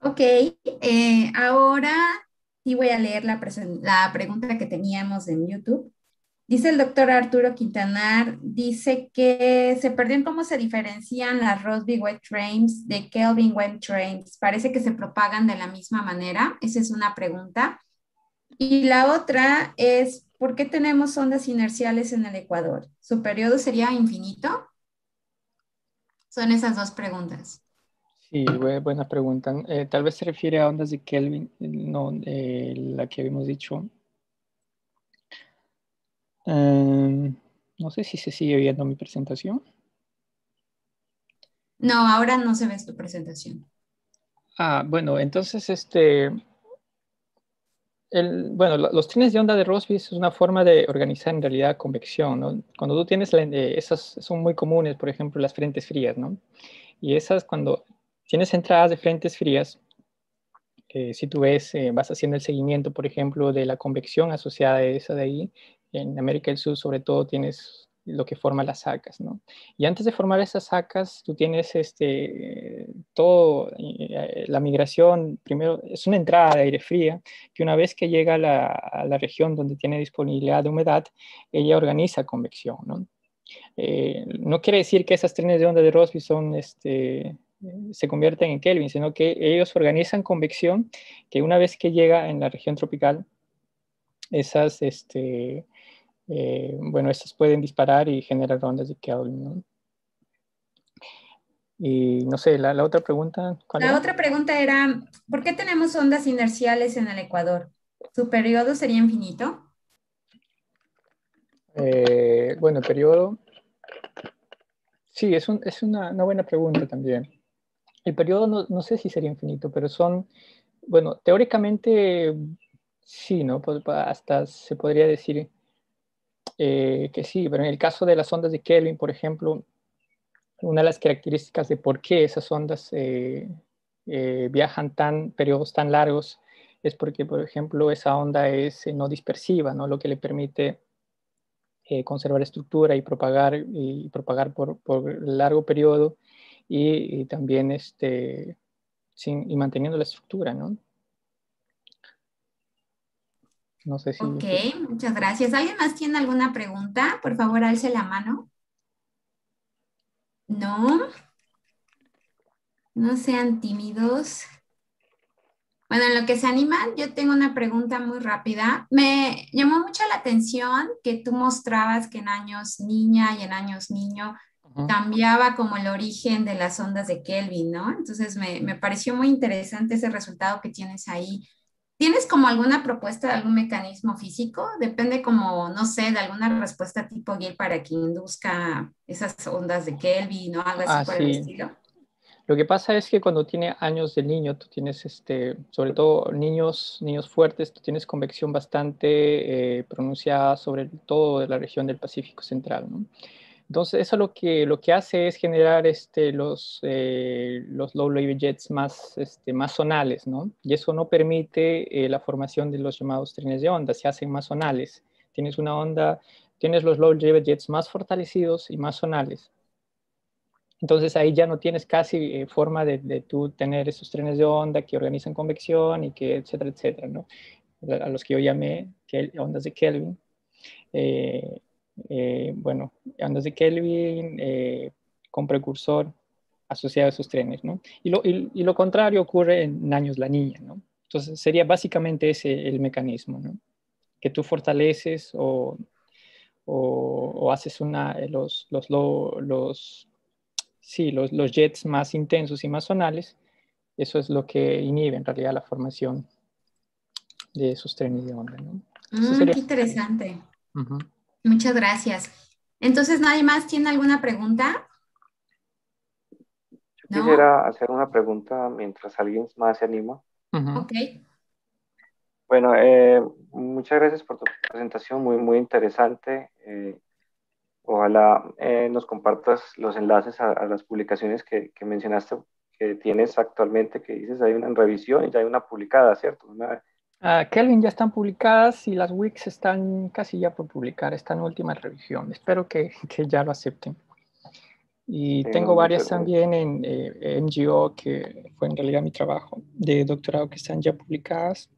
Ok, eh, ahora sí voy a leer la, pregunta que teníamos en YouTube. Dice el doctor Arturo Quintanar, dice que se perdió cómo se diferencian las Rosby Web Trains de Kelvin Web Trains. Parece que se propagan de la misma manera. Esa es una pregunta. Y la otra es, ¿por qué tenemos ondas inerciales en el Ecuador? ¿Su periodo sería infinito? Son esas dos preguntas. Sí, buena pregunta. Eh, tal vez se refiere a ondas de Kelvin, no eh, la que habíamos dicho. Em, no sé si se sigue viendo mi presentación. No, ahora no se ve tu presentación. Ah, bueno, entonces este, bueno, los trenes de onda de Rossby es una forma de organizar en realidad convección, Cuando tú tienes, eh, esas son muy comunes, por ejemplo, las frentes frías, ¿no? Y esas cuando tienes entradas de frentes frías, eh, si tú ves, eh, vas haciendo el seguimiento, por ejemplo, de la convección asociada a esa de ahí, en América del Sur sobre todo tienes lo que forma las sacas, ¿no? Y antes de formar esas sacas, tú tienes este, todo, eh, la migración, primero, es una entrada de aire fría, que una vez que llega a la, región donde tiene disponibilidad de humedad, ella organiza convección, ¿no? Eh, no quiere decir que esas trenes de onda de Rossby son, este, eh, se convierten en Kelvin, sino que ellos organizan convección que una vez que llega en la región tropical, esas, este, eh, bueno, estas pueden disparar y generar ondas de Kelvin. Y no sé, la, otra pregunta. la otra pregunta era, ¿por qué tenemos ondas inerciales en el Ecuador? ¿Su periodo sería infinito? Eh, bueno, periodo. Sí, es, una, buena pregunta también. El periodo no, no, sé si sería infinito, pero son, bueno, teóricamente sí, ¿no? Pues, hasta se podría decir eh, que sí, pero en el caso de las ondas de Kelvin, por ejemplo, una de las características de por qué esas ondas eh, eh, viajan tan periodos tan largos es porque, por ejemplo, esa onda es no dispersiva, ¿no? lo que le permite conservar estructura y propagar, y propagar por, largo periodo y, y también este, sin, y manteniendo la estructura. ¿no? No sé si. Ok, muchas gracias. ¿Alguien más tiene alguna pregunta? Por favor, alce la mano. No. No sean tímidos. Bueno, en lo que se animan, yo tengo una pregunta muy rápida. Me llamó mucho la atención que tú mostrabas que en años niña y en años niño cambiaba como el origen de las ondas de Kelvin, ¿no? Entonces me, me pareció muy interesante ese resultado que tienes ahí. ¿Tienes como alguna propuesta de algún mecanismo físico? Depende como, no sé, de alguna respuesta tipo Gil para que induzca esas ondas de Kelvin o algo así por estilo. Lo que pasa es que cuando tiene años de niño, tú tienes, este, sobre todo niños, niños fuertes, tú tienes convección bastante eh, pronunciada sobre todo de la región del Pacífico Central. ¿no? Entonces, eso lo que, lo que hace es generar este, los, eh, los low-level jets más, este, más zonales, ¿no? Y eso no permite eh, la formación de los llamados trenes de onda, se hacen más zonales. Tienes una onda, tienes los low-level jets más fortalecidos y más zonales. Entonces ahí ya no tienes casi eh, forma de, de, tú tener esos trenes de onda que organizan convección y que etcétera, etcétera, ¿no? A los que yo llamé ondas de Kelvin. Eh, eh, bueno, andas de Kelvin eh, con precursor asociado a esos trenes, ¿no? Y lo, contrario ocurre en años la niña, ¿no? Entonces sería básicamente ese el mecanismo, ¿no? Que tú fortaleces o, o, haces una, eh, los, los, los, sí, los, jets más intensos y más zonales, eso es lo que inhibe en realidad la formación de esos trenes de onda, ¿no? Mm, interesante. Muchas gracias. Entonces, ¿nadie más tiene alguna pregunta? Yo Quisiera hacer una pregunta mientras alguien más se anima. Ok. Bueno, eh, muchas gracias por tu presentación, muy, muy interesante. Eh, ojalá eh, nos compartas los enlaces a, las publicaciones que, mencionaste que tienes actualmente, que dices hay una en revisión y ya hay una publicada, ¿cierto? Una, Ah, Kelvin, ya están publicadas y las WICs están casi ya por publicar, están en última revisión. Espero que, que ya lo acepten. Y tengo, varias también en eh, NGO, que fue en realidad mi trabajo de doctorado, que están ya publicadas.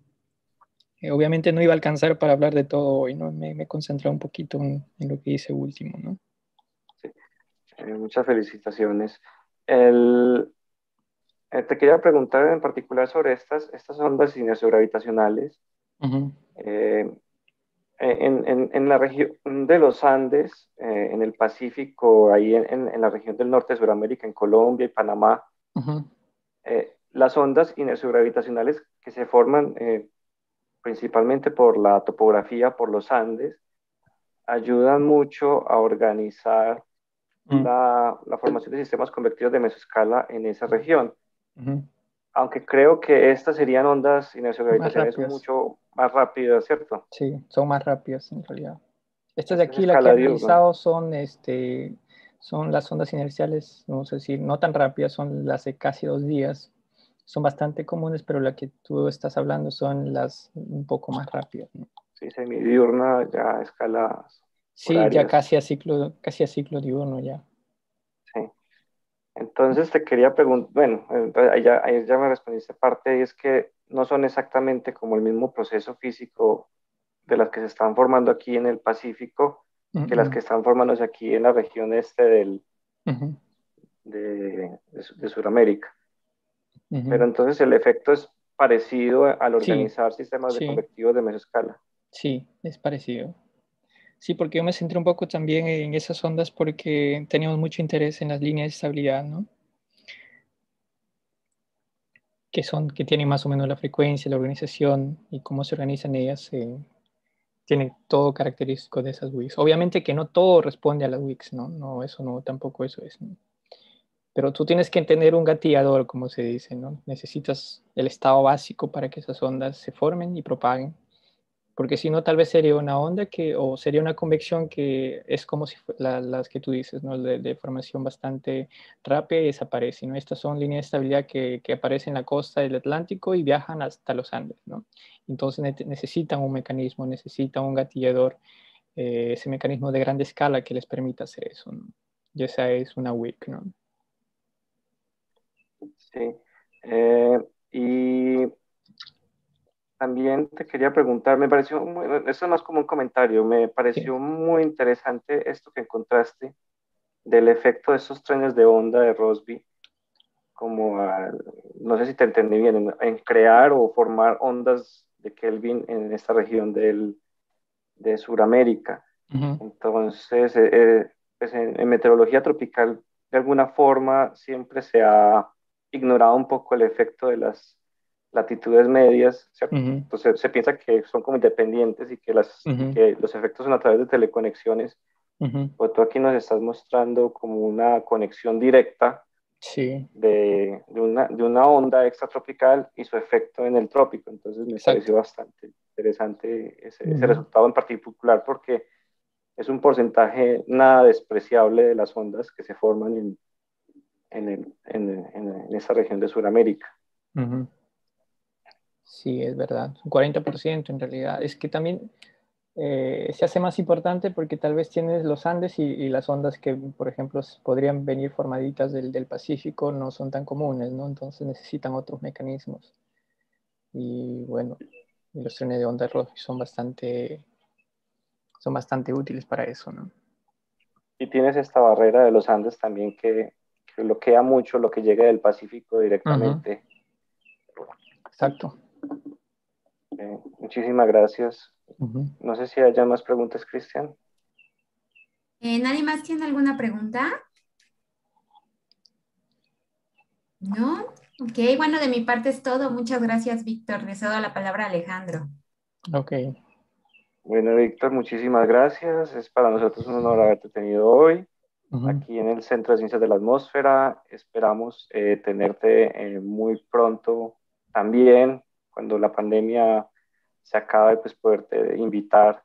Eh, obviamente no iba a alcanzar para hablar de todo hoy, ¿no? Me, me concentré un poquito en, lo que hice último, ¿no? Sí. Eh, muchas felicitaciones. El, eh, te quería preguntar en particular sobre estas, estas ondas inercio gravitacionales eh, eh, en, la región de los Andes, en el Pacífico, ahí en, la región del norte de Sudamérica, en Colombia y Panamá, las ondas inerso-gravitacionales que se forman principalmente por la topografía, por los Andes, ayudan mucho a organizar mm. la, formación de sistemas convectivos de mesoscala en esa región. Aunque creo que estas serían ondas inerciogravitacionales mucho más rápidas, ¿cierto? Sí, son más rápidas en realidad. Estas de aquí, las que he utilizado, son, este, son las ondas inerciales, no sé si no tan rápidas, son las de casi dos días. Son bastante comunes, pero la que tú estás hablando son las un poco más rápidas. Sí, semidiurna, ya a Sí, ya casi a ciclo, casi a ciclo diurno ya. Entonces te quería preguntar, bueno, ahí ya, me respondiste parte, y es que no son exactamente como el mismo proceso físico de las que se están formando aquí en el Pacífico que las que están formándose aquí en la región este del, de, Sudamérica. Pero entonces el efecto es parecido al organizar sistemas de convectivos de escala. Sí, es parecido. Sí, porque yo me centré un poco también en esas ondas porque teníamos mucho interés en las líneas de estabilidad, ¿no? Que, son, que tienen más o menos la frecuencia, la organización y cómo se organizan ellas, eh, tienen todo característico de esas WICs. Obviamente que no todo responde a las WICs, ¿no? No, eso no, tampoco eso es. Pero tú tienes que entender un gatillador, como se dice, ¿no? Necesitas el estado básico para que esas ondas se formen y propaguen porque si no tal vez sería una onda que, o sería una convección que es como si las que tú dices, ¿no? De, formación bastante rápida y desaparece, ¿no? Estas son líneas de estabilidad que, aparecen en la costa del Atlántico y viajan hasta los Andes, ¿no? Entonces necesitan un mecanismo, necesitan un gatillador, eh, ese mecanismo de gran escala que les permita hacer eso, ¿no? Y esa es una WIC, ¿no? Sí. Eh, y también te quería preguntar, me pareció, muy, eso es más como un comentario, me pareció muy interesante esto que encontraste del efecto de esos trenes de onda de Rossby, como, no sé si te entendí bien, en, crear o formar ondas de Kelvin en esta región del, de Sudamérica. Entonces, eh, eh, pues en meteorología tropical, de alguna forma, siempre se ha ignorado un poco el efecto de las latitudes medias, Entonces pues, se piensa que son como independientes y que, las, los efectos son a través de teleconexiones, O pues, tú aquí nos estás mostrando como una conexión directa de, de, una, onda extratropical y su efecto en el trópico, entonces me pareció bastante interesante ese, resultado en particular porque es un porcentaje nada despreciable de las ondas que se forman en, en esa región de Sudamérica. Sí, es verdad, un 40% en realidad. Es que también eh, se hace más importante porque tal vez tienes los Andes y, las ondas que, por ejemplo, podrían venir formaditas del, Pacífico no son tan comunes, ¿no? Entonces necesitan otros mecanismos. Y bueno, los trenes de onda son bastante, son bastante útiles para eso, ¿no? Y tienes esta barrera de los Andes también que, bloquea mucho lo que llega del Pacífico directamente. Exacto muchísimas gracias. No sé si haya más preguntas, Cristian. Eh, ¿Nadie más tiene alguna pregunta? ¿No? Ok, bueno, de mi parte es todo. Muchas gracias, Víctor. Le cedo la palabra a Alejandro. Ok. Bueno, Víctor, muchísimas gracias. Es para nosotros un honor haberte tenido hoy aquí en el Centro de Ciencias de la Atmósfera. Esperamos eh, tenerte eh, muy pronto también cuando la pandemia se acabe, pues poderte invitar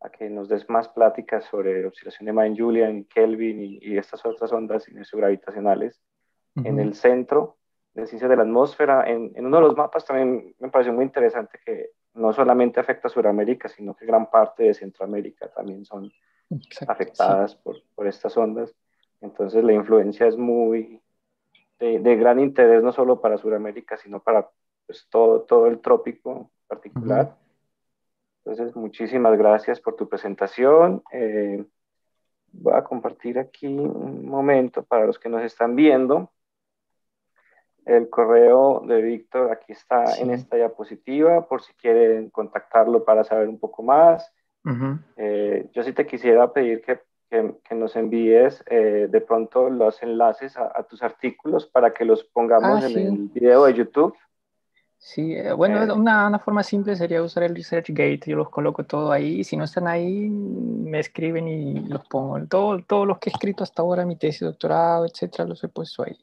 a que nos des más pláticas sobre oscilación de Julia, julian Kelvin y, estas otras ondas gravitacionales en el centro de ciencia de la atmósfera. En, uno de los mapas también me pareció muy interesante que no solamente afecta a Sudamérica, sino que gran parte de Centroamérica también son afectadas por, por, estas ondas. Entonces la influencia es muy de, de gran interés no solo para Sudamérica, sino para pues, todo, todo el trópico particular. Entonces, muchísimas gracias por tu presentación. Eh, voy a compartir aquí un momento para los que nos están viendo. El correo de Víctor aquí está en esta diapositiva por si quieren contactarlo para saber un poco más. Eh, yo sí te quisiera pedir que, que, nos envíes eh, de pronto los enlaces a, tus artículos para que los pongamos ah, en el video de YouTube Sí, eh, bueno, una, una, forma simple sería usar el ResearchGate. Yo los coloco todo ahí. si no están ahí, me escriben y los pongo. Todo, todos los que he escrito hasta ahora, mi tesis, doctorado, etcétera, los he puesto ahí.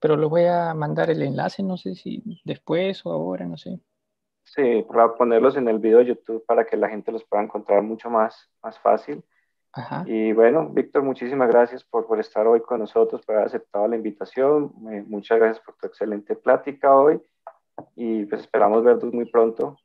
Pero les voy a mandar el enlace, no sé si después o ahora, no sé. Sí, para ponerlos en el video de YouTube para que la gente los pueda encontrar mucho más, más fácil. Ajá. Y bueno, Víctor, muchísimas gracias por, por estar hoy con nosotros, por haber aceptado la invitación. Eh, muchas gracias por tu excelente plática hoy y pues esperamos verlos muy pronto